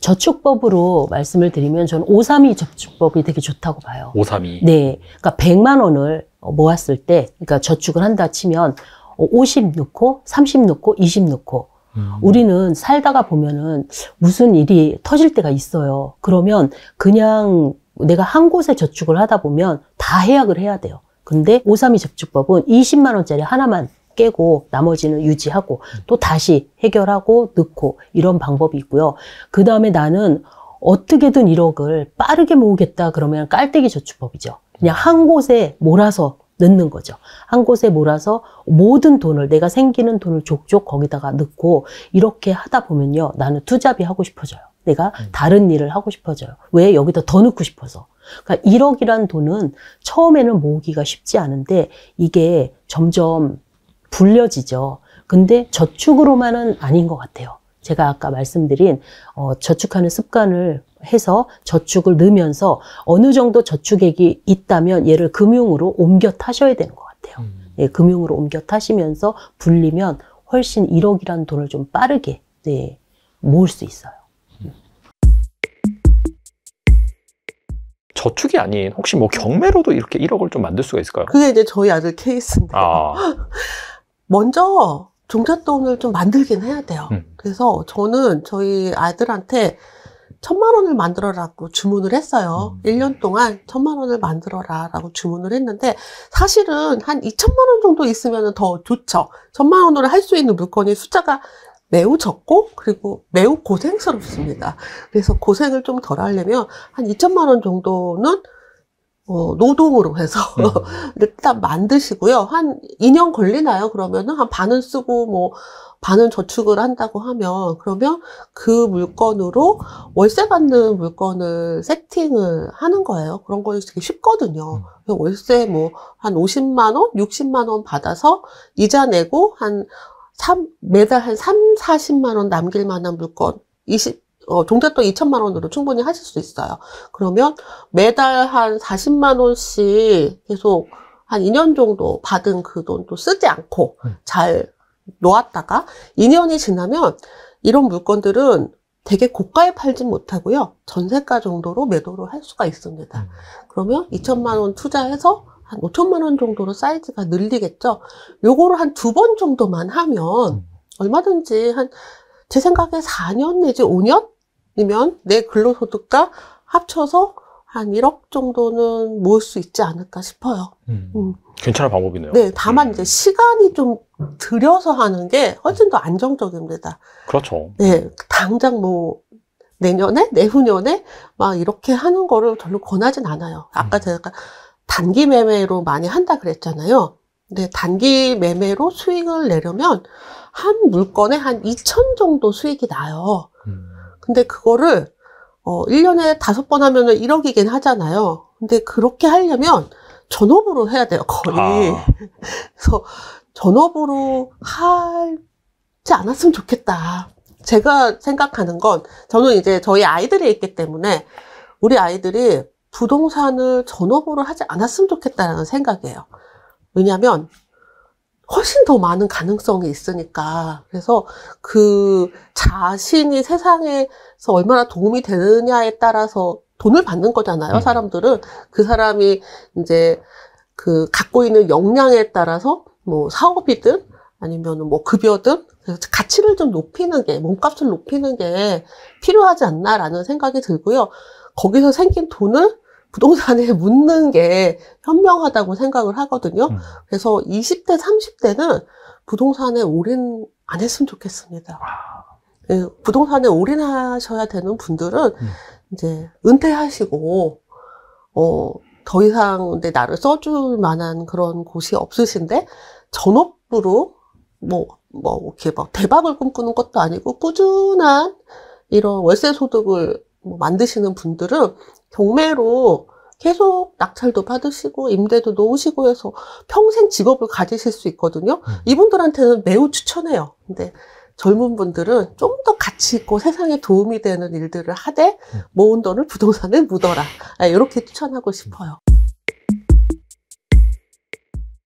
저축법으로 말씀을 드리면 저는 532 저축법이 되게 좋다고 봐요. 532. 네. 그러니까 100만 원을 어, 모았을 때 그러니까 저축을 한다 치면 50 넣고 30 넣고 20 넣고 음. 우리는 살다가 보면은 무슨 일이 터질 때가 있어요. 그러면 그냥 내가 한 곳에 저축을 하다 보면 다 해약을 해야 돼요. 근데 532저축법은 20만 원짜리 하나만 깨고 나머지는 유지하고 또 다시 해결하고 넣고 이런 방법이 있고요. 그 다음에 나는 어떻게든 1억을 빠르게 모으겠다 그러면 깔때기 저축법이죠. 그냥 한 곳에 몰아서 넣는 거죠. 한 곳에 몰아서 모든 돈을 내가 생기는 돈을 족족 거기다가 넣고 이렇게 하다 보면요. 나는 투잡이 하고 싶어져요. 내가 음. 다른 일을 하고 싶어져요. 왜 여기다 더 넣고 싶어서. 그러니까 1억이란 돈은 처음에는 모으기가 쉽지 않은데 이게 점점 불려지죠. 근데 저축으로만은 아닌 것 같아요. 제가 아까 말씀드린 어, 저축하는 습관을 해서 저축을 넣으면서 어느 정도 저축액이 있다면 얘를 금융으로 옮겨 타셔야 되는 것 같아요. 음. 예, 금융으로 옮겨 타시면서 불리면 훨씬 1억이라는 돈을 좀 빠르게 네, 모을 수 있어요. 음. 저축이 아닌 혹시 뭐 경매로도 이렇게 1억을 좀 만들 수가 있을까요? 그게 이제 저희 아들 케이스인데. 아. 먼저 종잣돈을 좀 만들긴 해야 돼요. 음. 그래서 저는 저희 아들한테 천만 원을 만들어라고 주문을 했어요. 음. 1년 동안 천만 원을 만들어라라고 주문을 했는데 사실은 한 2천만 원 정도 있으면 더 좋죠. 천만 원으로 할 수 있는 물건이 숫자가 매우 적고 그리고 매우 고생스럽습니다. 그래서 고생을 좀 덜 하려면 한 2천만 원 정도는 어, 노동으로 해서 일단 음. 만드시고요. 한 2년 걸리나요? 그러면은 한 반은 쓰고 뭐 반은 저축을 한다고 하면 그러면 그 물건으로 월세 받는 물건을 세팅을 하는 거예요. 그런 거 되게 쉽거든요. 음. 월세 뭐 한 50만 원, 60만 원 받아서 이자 내고 한 3, 매달 한 3, 40만 원 남길 만한 물건 20 어, 종잣돈 2천만 원으로 충분히 하실 수 있어요. 그러면 매달 한 40만 원씩 계속 한 2년 정도 받은 그 돈도 쓰지 않고 네. 잘 놓았다가 2년이 지나면 이런 물건들은 되게 고가에 팔진 못하고요. 전세가 정도로 매도를 할 수가 있습니다. 음. 그러면 2천만 원 투자해서 한 5천만 원 정도로 사이즈가 늘리겠죠. 요거를 한 두 번 정도만 하면 음. 얼마든지 한 제 생각에 4년 내지 5년 이면 내 근로소득과 합쳐서 한 1억 정도는 모을 수 있지 않을까 싶어요. 음, 음. 괜찮은 방법이네요. 네, 다만 음. 이제 시간이 좀 들여서 하는 게 훨씬 더 안정적입니다. 그렇죠. 네, 당장 뭐 내년에, 내후년에 막 이렇게 하는 거를 별로 권하진 않아요. 아까 음. 제가 단기 매매로 많이 한다 그랬잖아요. 근데 단기 매매로 수익을 내려면 한 물건에 한 2천 정도 수익이 나요. 음. 근데 그거를 어, 1년에 다섯 번 하면은 1억이긴 하잖아요. 근데 그렇게 하려면 전업으로 해야 돼요, 거의. 아. 그래서 전업으로 하지 않았으면 좋겠다. 제가 생각하는 건 저는 이제 저희 아이들이 있기 때문에 우리 아이들이 부동산을 전업으로 하지 않았으면 좋겠다라는 생각이에요. 왜냐하면 훨씬 더 많은 가능성이 있으니까 그래서 그 자신이 세상에서 얼마나 도움이 되느냐에 따라서 돈을 받는 거잖아요 음. 사람들은 그 사람이 이제 그 갖고 있는 역량에 따라서 뭐 사업이든 아니면 뭐 급여든 가치를 좀 높이는 게 몸값을 높이는 게 필요하지 않나라는 생각이 들고요 거기서 생긴 돈을 부동산에 묻는 게 현명하다고 생각을 하거든요. 음. 그래서 20대, 30대는 부동산에 올인 안 했으면 좋겠습니다. 아. 예, 부동산에 올인하셔야 되는 분들은 음. 이제 은퇴하시고 어, 더 이상 내 나를 써줄 만한 그런 곳이 없으신데 전업으로 뭐, 뭐, 이렇게 막 대박을 꿈꾸는 것도 아니고 꾸준한 이런 월세 소득을 뭐 만드시는 분들은 경매로 계속 낙찰도 받으시고 임대도 놓으시고 해서 평생 직업을 가지실 수 있거든요. 음. 이분들한테는 매우 추천해요. 근데 젊은 분들은 좀 더 가치 있고 세상에 도움이 되는 일들을 하되 음. 모은 돈을 부동산에 묻어라. 아, 이렇게 추천하고 싶어요.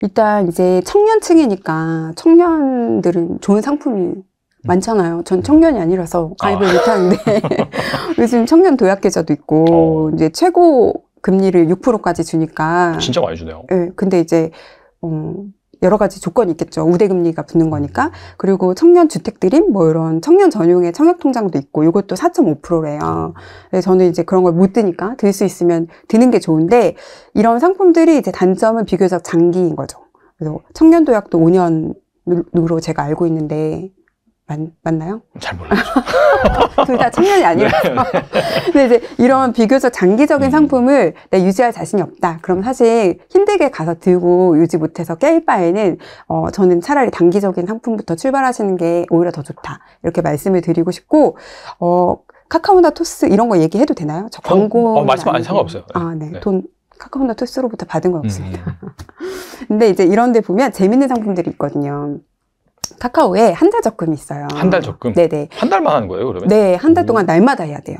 일단 이제 청년층이니까 청년들은 좋은 상품이 음. 많잖아요. 전 청년이 아니라서 가입을 아. 못하는데 요즘 청년 도약계좌도 있고 어. 이제 최고 금리를 6%까지 주니까 진짜 많이 주네요. 네, 근데 이제 음, 여러 가지 조건이 있겠죠. 우대금리가 붙는 거니까. 음. 그리고 청년 주택들임, 뭐 이런 청년 전용의 청약통장도 있고, 이것도 4.5%래요. 음. 저는 이제 그런 걸 못 드니까, 들 수 있으면 드는 게 좋은데, 이런 상품들이 이제 단점은 비교적 장기인 거죠. 그래서 청년 도약도 5년으로 제가 알고 있는데, 맞, 나요잘 몰라요. 둘 다 청년이 아니라서. 네, 네. 근데 이제 이런 비교적 장기적인 음. 상품을 내 유지할 자신이 없다. 그럼 사실 힘들게 가서 들고 유지 못해서 깰 바에는 어, 저는 차라리 단기적인 상품부터 출발하시는 게 오히려 더 좋다. 이렇게 말씀을 드리고 싶고 어, 카카오나 토스 이런 거 얘기해도 되나요? 저 광고 어, 말씀 안 상관없어요. 네. 아, 네. 네. 돈 카카오나 토스로부터 받은 건 음, 없습니다. 음. 근데 이제 이런 데 보면 재밌는 상품들이 있거든요. 카카오에 한 달 적금이 있어요. 한 달 적금? 네네. 한 달만 하는 거예요, 그러면? 네, 한 달 동안 오. 날마다 해야 돼요.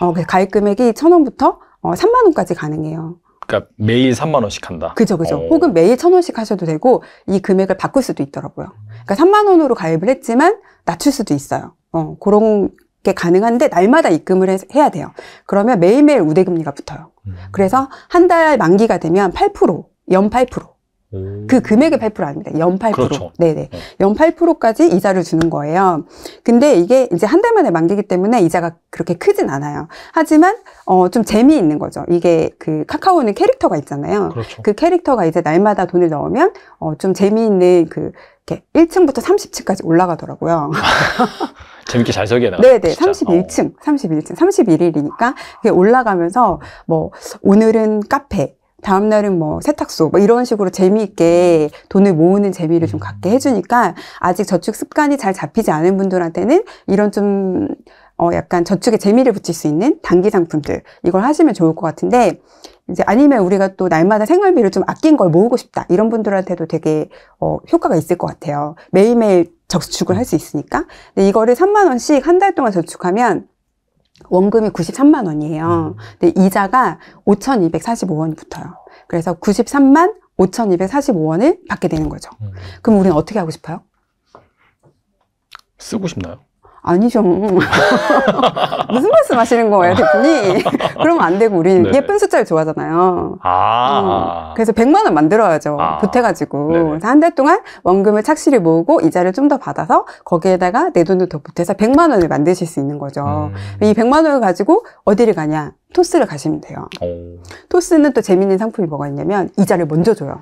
아. 어, 가입 금액이 천 원부터 어, 3만 원까지 가능해요. 그러니까 매일 3만 원씩 한다. 그죠, 그죠. 혹은 매일 천 원씩 하셔도 되고 이 금액을 바꿀 수도 있더라고요. 그러니까 3만 원으로 가입을 했지만 낮출 수도 있어요. 어, 그런 게 가능한데 날마다 입금을 해, 야 돼요. 그러면 매일매일 우대금리가 붙어요. 음. 그래서 한 달 만기가 되면 8%, 연 8%. 그 음. 금액의 8%가 아닙니다. 연 8%. 그렇죠. 네네. 네. 연 8%까지 이자를 주는 거예요. 근데 이게 이제 한 달 만에 만기기 때문에 이자가 그렇게 크진 않아요. 하지만 어, 좀 재미있는 거죠. 이게 그 카카오는 캐릭터가 있잖아요. 그렇죠. 그 캐릭터가 이제 날마다 돈을 넣으면 어, 좀 재미있는 그 이렇게 1층부터 30층까지 올라가더라고요. 재밌게 잘 설계해 나. 네네. 진짜. 31층, 31층, 31일이니까 이게 올라가면서 뭐 오늘은 카페, 다음날은 뭐 세탁소 뭐 이런 식으로 재미있게 돈을 모으는 재미를 좀 갖게 음. 해주니까 아직 저축 습관이 잘 잡히지 않은 분들한테는 이런 좀 어, 약간 저축에 재미를 붙일 수 있는 단기 상품들 이걸 하시면 좋을 것 같은데 이제 아니면 우리가 또 날마다 생활비를 좀 아낀 걸 모으고 싶다 이런 분들한테도 되게 어, 효과가 있을 것 같아요 매일매일 저축을 음. 할수 있으니까 근데 이거를 3만 원씩 한 달 동안 저축하면 원금이 93만 원이에요. 음. 근데 이자가 5,245원이 붙어요. 그래서 93만 5,245원을 받게 되는 거죠. 음. 그럼 우리는 어떻게 하고 싶어요? 쓰고 싶나요? 아니죠. 무슨 말씀 하시는 거예요, 대표님? 그러면 안 되고, 우리네 예쁜 숫자를 좋아하잖아요. 아. 음, 그래서 100만원 만들어야죠. 아. 보태가지고. 한 달 동안 원금을 착실히 모으고 이자를 좀 더 받아서 거기에다가 내 돈을 더 보태서 100만원을 만드실 수 있는 거죠. 음. 이 100만원을 가지고 어디를 가냐? 토스를 가시면 돼요. 토스는 또 재밌는 상품이 뭐가 있냐면 이자를 먼저 줘요.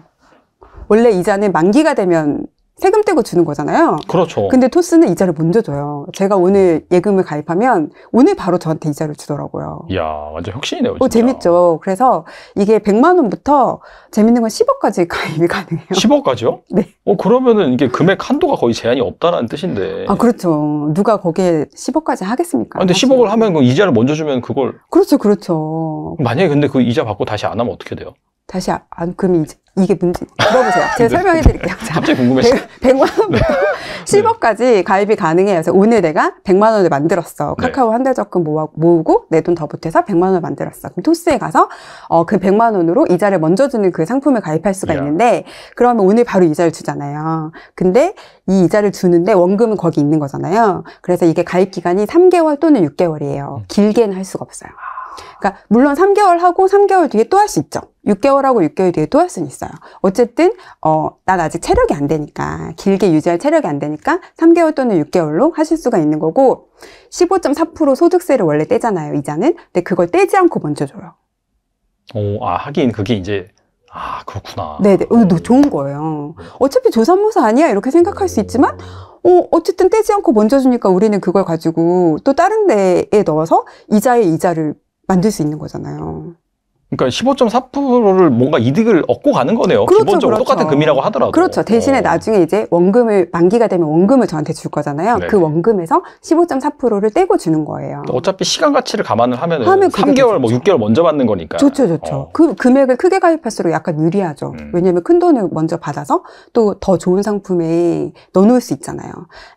원래 이자는 만기가 되면 세금 떼고 주는 거잖아요. 그렇죠. 근데 토스는 이자를 먼저 줘요. 제가 오늘 예금을 가입하면 오늘 바로 저한테 이자를 주더라고요. 이야, 완전 혁신이네요. 어, 재밌죠. 그래서 이게 100만 원부터 재밌는 건 10억까지 가입이 가능해요. 10억까지요? 네. 어, 그러면은 이게 금액 한도가 거의 제한이 없다는 뜻인데. 아, 그렇죠. 누가 거기에 10억까지 하겠습니까? 아, 근데 사실. 10억을 하면 이자를 먼저 주면 그걸 그렇죠, 그렇죠. 만약에 근데 그 이자 받고 다시 안 하면 어떻게 돼요? 다시 안, 금이 제 이게 문제 들어보세요. 제가 설명해 드릴게요. 갑자기 궁금해. 100, 만 원부터 네. 10억까지 가입이 가능해요. 그래서 오늘 내가 100만 원을 만들었어. 네. 카카오 네. 한달 적금 모아, 모으고 내 돈 더 보태서 100만 원을 만들었어. 그럼 토스에 가서 어, 그 100만 원으로 이자를 먼저 주는 그 상품을 가입할 수가 야. 있는데 그러면 오늘 바로 이자를 주잖아요. 근데 이 이자를 주는데 원금은 거기 있는 거잖아요. 그래서 이게 가입 기간이 3개월 또는 6개월이에요. 음. 길게는 할 수가 없어요. 아. 그러니까 물론 3개월 하고 3개월 뒤에 또 할 수 있죠. 6개월 하고 6개월 뒤에 또 할 수는 있어요. 어쨌든 어, 난 아직 체력이 안 되니까 길게 유지할 체력이 안 되니까 3개월 또는 6개월로 하실 수가 있는 거고 15.4% 소득세를 원래 떼잖아요. 이자는. 근데 그걸 떼지 않고 먼저 줘요. 오, 아 하긴 그게 이제 아 그렇구나. 네네, 네. 어, 좋은 거예요. 어차피 조산모사 아니야 이렇게 생각할 수 있지만, 어 어쨌든 떼지 않고 먼저 주니까 우리는 그걸 가지고 또 다른 데에 넣어서 이자에 이자를 만들 수 있는 거잖아요. 그러니까 15.4%를 뭔가 이득을 얻고 가는 거네요. 그렇죠, 기본적으로 그렇죠. 똑같은 금이라고 하더라도. 그렇죠. 대신에 어. 나중에 이제 원금을 만기가 되면 원금을 저한테 줄 거잖아요. 네. 그 원금에서 15.4%를 떼고 주는 거예요. 어차피 시간 가치를 감안을 하면 하면 3개월 뭐 6개월 먼저 받는 거니까. 좋죠, 좋죠. 어. 그 금액을 크게 가입할수록 약간 유리하죠. 음. 왜냐하면 큰 돈을 먼저 받아서 또 더 좋은 상품에 넣어놓을 수 있잖아요.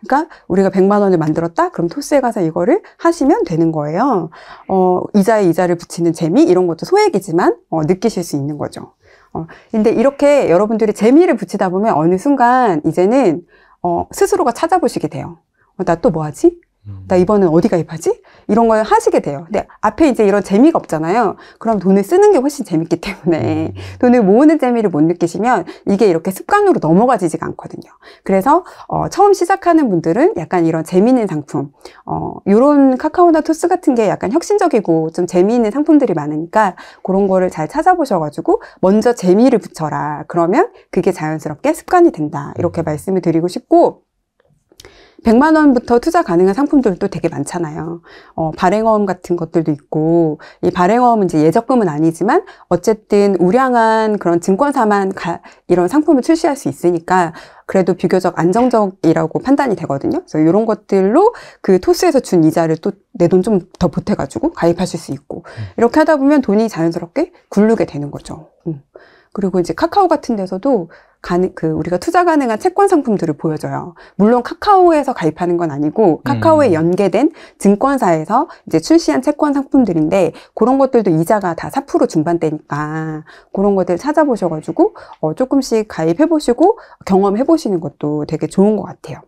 그러니까 우리가 100만 원을 만들었다. 그럼 토스에 가서 이거를 하시면 되는 거예요. 어, 이자에 이자를 붙이는 재미 이런 것도 소액이 되지만 어, 느끼실 수 있는 거죠. 어, 근데 이렇게 여러분들이 재미를 붙이다 보면 어느 순간 이제는 어, 스스로가 찾아보시게 돼요. 어, 나또 뭐 하지? 음. 나 이번엔 어디 가입하지? 이런 걸 하시게 돼요. 근데 앞에 이제 이런 재미가 없잖아요. 그럼 돈을 쓰는 게 훨씬 재밌기 때문에 음. 돈을 모으는 재미를 못 느끼시면 이게 이렇게 습관으로 넘어가지지가 않거든요. 그래서 어, 처음 시작하는 분들은 약간 이런 재미있는 상품, 어, 이런 카카오나 토스 같은 게 약간 혁신적이고 좀 재미있는 상품들이 많으니까 그런 거를 잘 찾아보셔가지고 먼저 재미를 붙여라. 그러면 그게 자연스럽게 습관이 된다. 이렇게 음. 말씀을 드리고 싶고 100만 원부터 투자 가능한 상품들도 되게 많잖아요. 어, 발행어음 같은 것들도 있고 이 발행어음은 이제 예적금은 아니지만 어쨌든 우량한 그런 증권사만 가, 이런 상품을 출시할 수 있으니까 그래도 비교적 안정적이라고 판단이 되거든요. 그래서 이런 것들로 그 토스에서 준 이자를 또 내 돈 좀 더 보태가지고 가입하실 수 있고 음. 이렇게 하다 보면 돈이 자연스럽게 굴르게 되는 거죠. 음. 그리고 이제 카카오 같은 데서도 가능, 그 우리가 투자 가능한 채권 상품들을 보여줘요. 물론 카카오에서 가입하는 건 아니고 카카오에 음. 연계된 증권사에서 이제 출시한 채권 상품들인데 그런 것들도 이자가 다 4% 중반대니까 그런 것들 찾아보셔가지고 어, 조금씩 가입해보시고 경험해보시는 것도 되게 좋은 것 같아요.